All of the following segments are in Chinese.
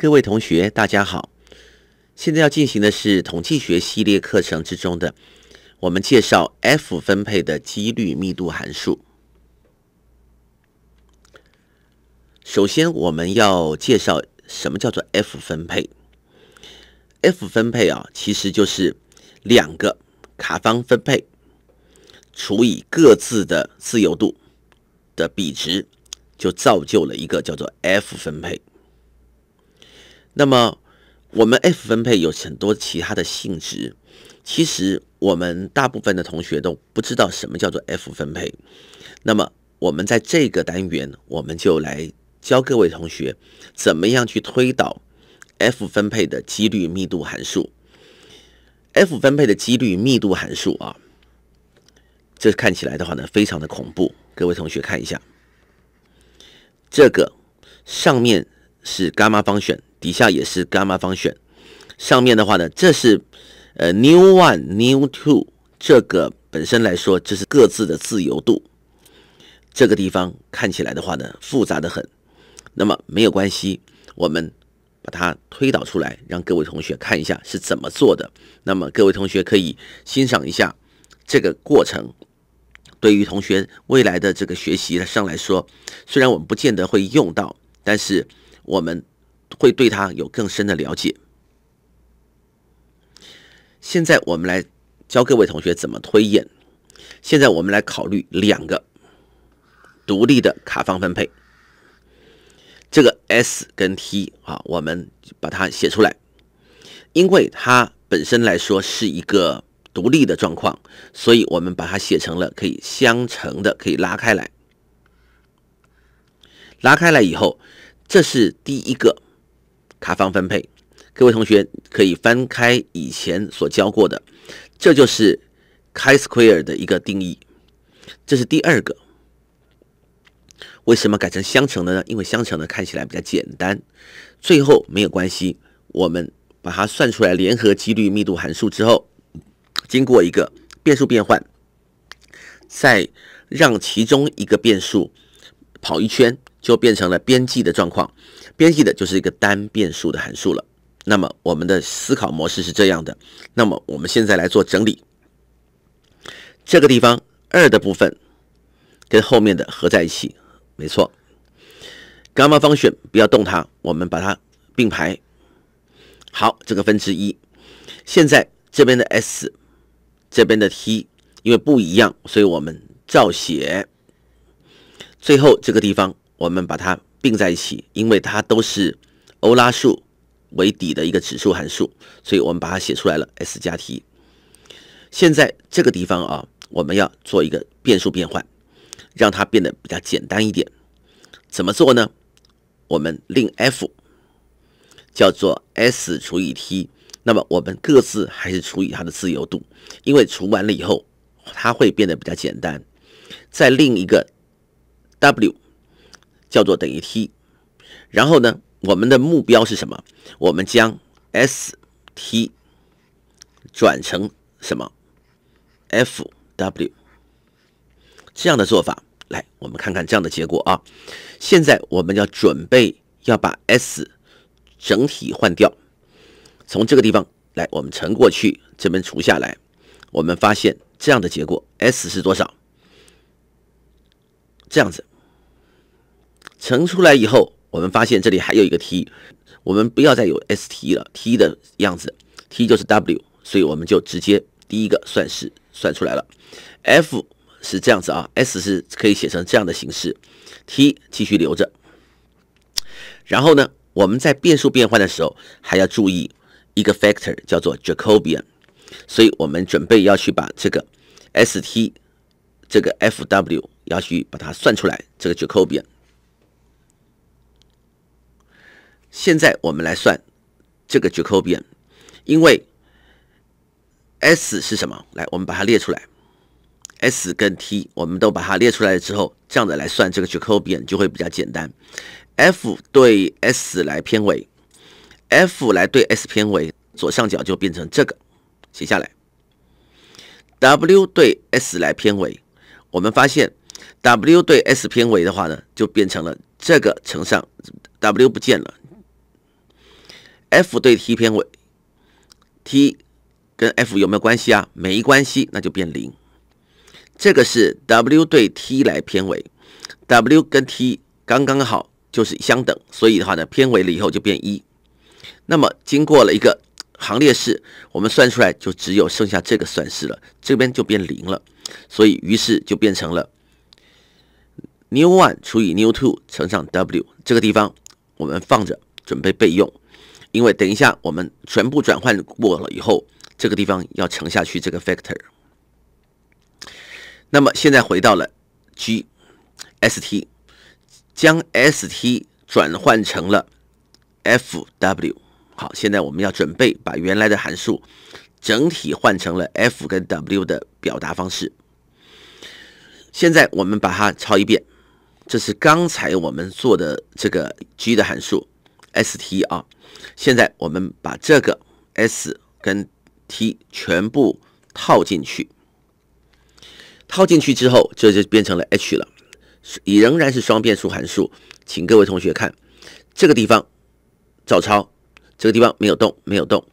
各位同学，大家好！现在要进行的是统计学系列课程之中的，我们介绍 F 分配的几率密度函数。首先，我们要介绍什么叫做 F 分配？F 分配啊，其实就是两个卡方分配除以各自的自由度的比值，就造就了一个叫做 F 分配。那么，我们 F 分配有很多其他的性质。其实，我们大部分的同学都不知道什么叫做 F 分配。那么，我们在这个单元，我们就来教各位同学怎么样去推导 F 分配的几率密度函数。F 分配的几率密度函数啊，这看起来的话呢，非常的恐怖。各位同学看一下，这个上面是伽马方选。底下也是伽马方选，上面的话呢，这是呃 new one new two 这个本身来说这是各自的自由度，这个地方看起来的话呢复杂得很，那么没有关系，我们把它推导出来，让各位同学看一下是怎么做的。那么各位同学可以欣赏一下这个过程，对于同学未来的这个学习上来说，虽然我们不见得会用到，但是我们。会对他有更深的了解。现在我们来教各位同学怎么推演。现在我们来考虑两个独立的卡方分配，这个 S 跟 T 啊，我们把它写出来，因为它本身来说是一个独立的状况，所以我们把它写成了可以相乘的，可以拉开来。拉开来以后，这是第一个。卡方分配，各位同学可以翻开以前所教过的，这就是 chi-square 的一个定义。这是第二个，为什么改成相乘的呢？因为相乘的看起来比较简单。最后没有关系，我们把它算出来联合几率密度函数之后，经过一个变数变换，再让其中一个变数跑一圈。就变成了边际的状况，边际的就是一个单变数的函数了。那么我们的思考模式是这样的。那么我们现在来做整理，这个地方二的部分跟后面的合在一起，没错。伽马方选不要动它，我们把它并排。好，这个分之一。现在这边的 s，这边的 t，因为不一样，所以我们照写。最后这个地方。我们把它并在一起，因为它都是欧拉数为底的一个指数函数，所以我们把它写出来了 s 加 t。现在这个地方啊，我们要做一个变数变换，让它变得比较简单一点。怎么做呢？我们令 f 叫做 s 除以 t，那么我们各自还是除以它的自由度，因为除完了以后，它会变得比较简单。再另一个 w。叫做等于 t，然后呢，我们的目标是什么？我们将 s t 转成什么 f w 这样的做法来，我们看看这样的结果啊。现在我们要准备要把 s 整体换掉，从这个地方来，我们乘过去，这边除下来，我们发现这样的结果 s 是多少？这样子。乘出来以后，我们发现这里还有一个 t，我们不要再有 st 了，t 的样子，t 就是 w，所以我们就直接第一个算式算出来了。f 是这样子啊，s 是可以写成这样的形式，t 继续留着。然后呢，我们在变数变换的时候还要注意一个 factor 叫做 jacobian，所以我们准备要去把这个 st 这个 fw 要去把它算出来，这个 jacobian。现在我们来算这个 Jacobian，因为 s 是什么？来，我们把它列出来。s 跟 t 我们都把它列出来之后，这样子来算这个 Jacobian 就会比较简单。f 对 s 来偏微，f 来对 s 偏微，左上角就变成这个，写下来。w 对 s 来偏微，我们发现 w 对 s 偏微的话呢，就变成了这个乘上 w 不见了。F 对 T 偏尾 T 跟 F 有没有关系啊？没关系，那就变零。这个是 W 对 T 来偏尾 W 跟 T 刚刚好就是相等，所以的话呢，偏尾了以后就变一。那么经过了一个行列式，我们算出来就只有剩下这个算式了，这边就变零了。所以于是就变成了 New One 除以 New Two 乘上 W。这个地方我们放着准备备用。因为等一下，我们全部转换过了以后，这个地方要乘下去这个 factor。那么现在回到了 gst，将 st 转换成了 fw。好，现在我们要准备把原来的函数整体换成了 f 跟 w 的表达方式。现在我们把它抄一遍，这是刚才我们做的这个 g 的函数。S T 啊，现在我们把这个 S 跟 T 全部套进去，套进去之后，这就变成了 H 了。也仍然是双变数函数，请各位同学看这个地方照抄，这个地方没有动，没有动，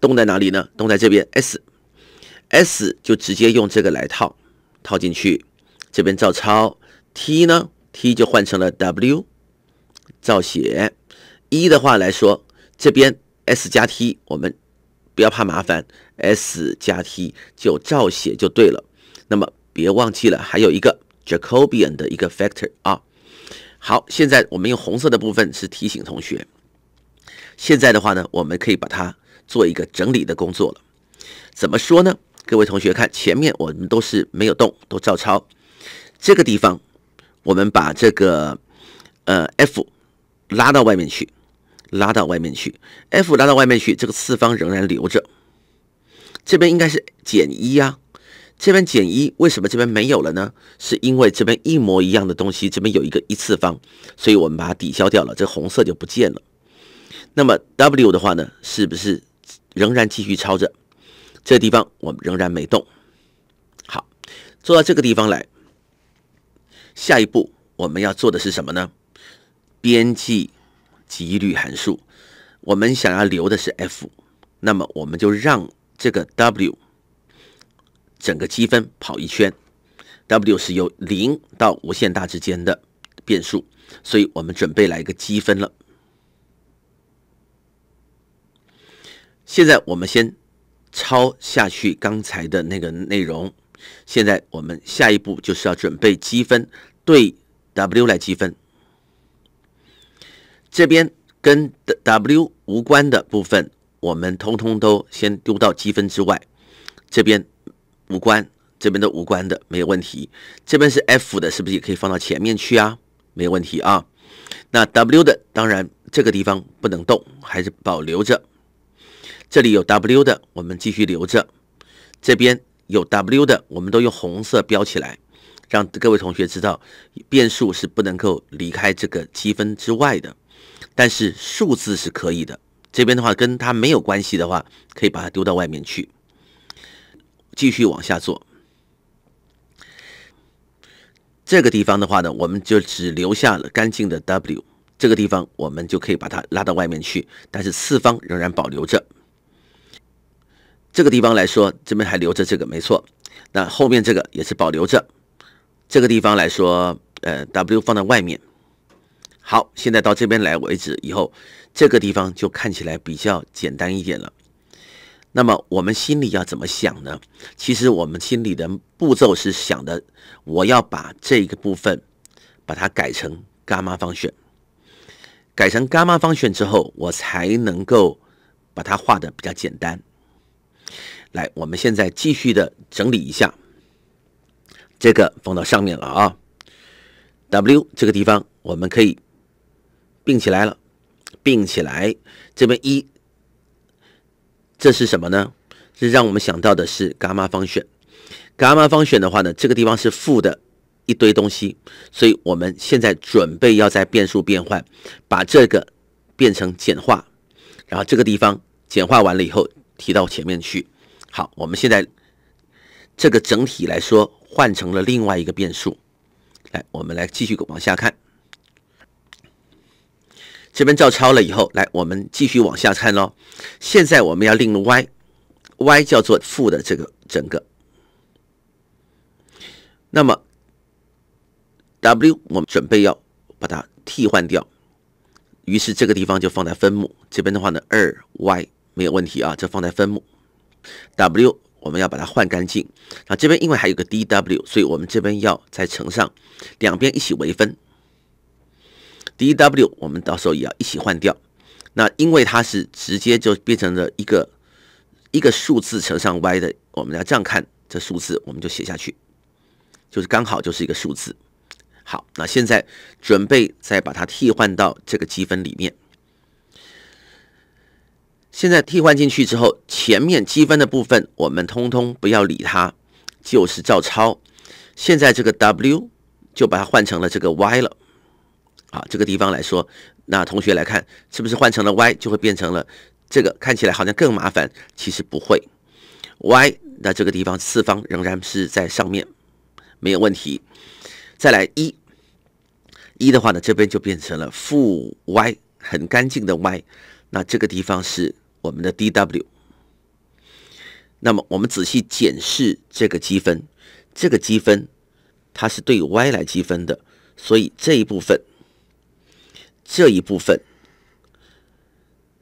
动在哪里呢？动在这边 S，S 就直接用这个来套，套进去，这边照抄。T 呢，T 就换成了 W，照写。一的话来说，这边 s 加 t，我们不要怕麻烦，s 加 t 就照写就对了。那么别忘记了，还有一个 jacobian 的一个 factor 啊。好，现在我们用红色的部分是提醒同学。现在的话呢，我们可以把它做一个整理的工作了。怎么说呢？各位同学看，前面我们都是没有动，都照抄。这个地方，我们把这个呃 f 拉到外面去。拉到外面去，f 拉到外面去，这个次方仍然留着。这边应该是减一呀，这边减一，为什么这边没有了呢？是因为这边一模一样的东西，这边有一个一次方，所以我们把它抵消掉了，这红色就不见了。那么 w 的话呢，是不是仍然继续抄着？这个地方我们仍然没动。好，做到这个地方来，下一步我们要做的是什么呢？边际。几率函数，我们想要留的是 f，那么我们就让这个 w 整个积分跑一圈，w 是由零到无限大之间的变数，所以我们准备来一个积分了。现在我们先抄下去刚才的那个内容，现在我们下一步就是要准备积分对 w 来积分。这边跟的 W 无关的部分，我们通通都先丢到积分之外。这边无关，这边都无关的没有问题。这边是 F 的，是不是也可以放到前面去啊？没有问题啊。那 W 的，当然这个地方不能动，还是保留着。这里有 W 的，我们继续留着。这边有 W 的，我们都用红色标起来，让各位同学知道，变数是不能够离开这个积分之外的。但是数字是可以的，这边的话跟它没有关系的话，可以把它丢到外面去，继续往下做。这个地方的话呢，我们就只留下了干净的 W，这个地方我们就可以把它拉到外面去，但是四方仍然保留着。这个地方来说，这边还留着这个，没错。那后面这个也是保留着。这个地方来说，呃，W 放在外面。好，现在到这边来为止以后，这个地方就看起来比较简单一点了。那么我们心里要怎么想呢？其实我们心里的步骤是想的，我要把这一个部分把它改成伽马方选，改成伽马方选之后，我才能够把它画的比较简单。来，我们现在继续的整理一下，这个放到上面了啊，W 这个地方我们可以。并起来了，并起来，这边一，这是什么呢？这让我们想到的是伽马方选，伽马方选的话呢，这个地方是负的一堆东西，所以我们现在准备要在变数变换，把这个变成简化，然后这个地方简化完了以后提到前面去。好，我们现在这个整体来说换成了另外一个变数，来，我们来继续往下看。这边照抄了以后，来，我们继续往下看喽。现在我们要令 y，y 叫做负的这个整个，那么 w 我们准备要把它替换掉，于是这个地方就放在分母这边的话呢，二 y 没有问题啊，这放在分母。w 我们要把它换干净，那这边因为还有个 dw，所以我们这边要再乘上，两边一起微分。d w 我们到时候也要一起换掉，那因为它是直接就变成了一个一个数字乘上 y 的，我们要这样看这数字，我们就写下去，就是刚好就是一个数字。好，那现在准备再把它替换到这个积分里面。现在替换进去之后，前面积分的部分我们通通不要理它，就是照抄。现在这个 w 就把它换成了这个 y 了。啊，这个地方来说，那同学来看，是不是换成了 y 就会变成了这个？看起来好像更麻烦，其实不会。y，那这个地方次方仍然是在上面，没有问题。再来一，一的话呢，这边就变成了负 y，很干净的 y。那这个地方是我们的 dw。那么我们仔细检视这个积分，这个积分它是对 y 来积分的，所以这一部分。这一部分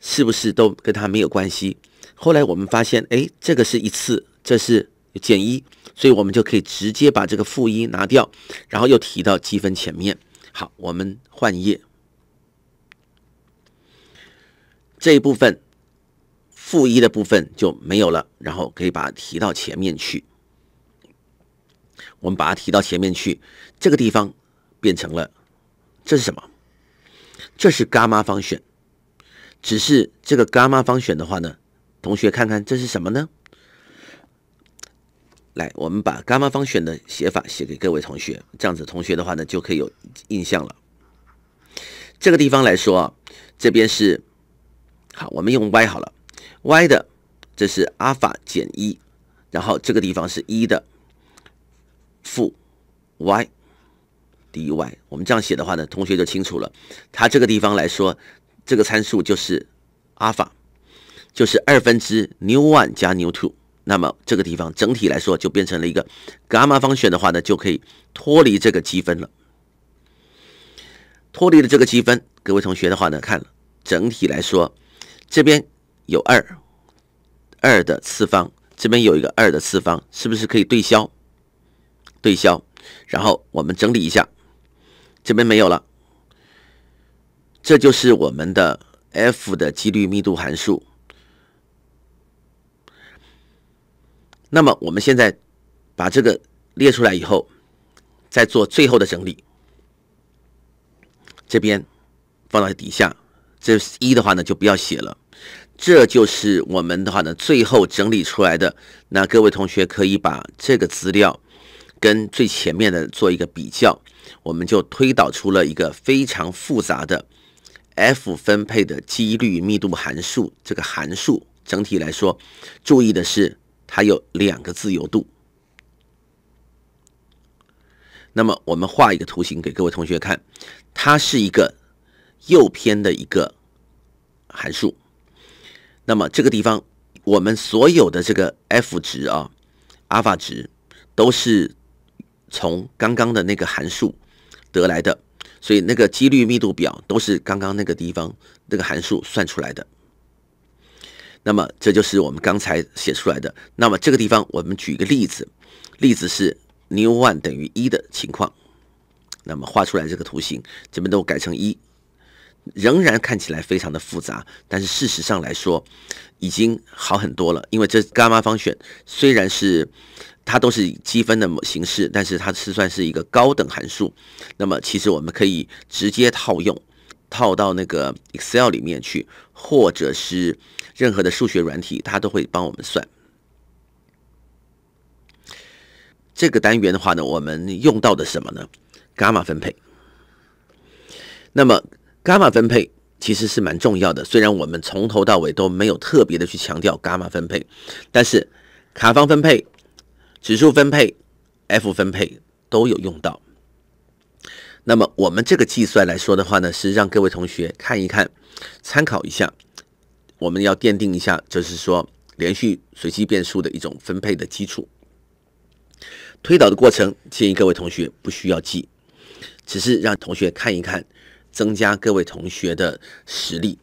是不是都跟它没有关系？后来我们发现，哎，这个是一次，这是减一，所以我们就可以直接把这个负一拿掉，然后又提到积分前面。好，我们换页，这一部分负一的部分就没有了，然后可以把它提到前面去。我们把它提到前面去，这个地方变成了，这是什么？这是伽马方选，只是这个伽马方选的话呢，同学看看这是什么呢？来，我们把伽马方选的写法写给各位同学，这样子同学的话呢，就可以有印象了。这个地方来说啊，这边是好，我们用 y 好了，y 的这是阿尔法减一，然后这个地方是一的负 y。d 外，我们这样写的话呢，同学就清楚了。它这个地方来说，这个参数就是阿尔法，就是二分之 new one 加 new two。那么这个地方整体来说就变成了一个伽马方选的话呢，就可以脱离这个积分了。脱离了这个积分，各位同学的话呢，看整体来说，这边有二二的次方，这边有一个二的次方，是不是可以对消？对消，然后我们整理一下。这边没有了，这就是我们的 F 的几率密度函数。那么我们现在把这个列出来以后，再做最后的整理。这边放到底下，这一的话呢就不要写了。这就是我们的话呢最后整理出来的。那各位同学可以把这个资料。跟最前面的做一个比较，我们就推导出了一个非常复杂的 F 分配的几率密度函数。这个函数整体来说，注意的是它有两个自由度。那么我们画一个图形给各位同学看，它是一个右偏的一个函数。那么这个地方，我们所有的这个 F 值啊，阿尔法值都是。从刚刚的那个函数得来的，所以那个几率密度表都是刚刚那个地方那个函数算出来的。那么这就是我们刚才写出来的。那么这个地方我们举一个例子，例子是 new one 等于一的情况。那么画出来这个图形，这边都改成一，仍然看起来非常的复杂，但是事实上来说已经好很多了，因为这伽马方选虽然是。它都是积分的形式，但是它是算是一个高等函数。那么，其实我们可以直接套用，套到那个 Excel 里面去，或者是任何的数学软体，它都会帮我们算。这个单元的话呢，我们用到的什么呢？伽马分配。那么，伽马分配其实是蛮重要的。虽然我们从头到尾都没有特别的去强调伽马分配，但是卡方分配。指数分配、F 分配都有用到。那么我们这个计算来说的话呢，是让各位同学看一看、参考一下。我们要奠定一下，就是说连续随机变数的一种分配的基础。推导的过程建议各位同学不需要记，只是让同学看一看，增加各位同学的实力。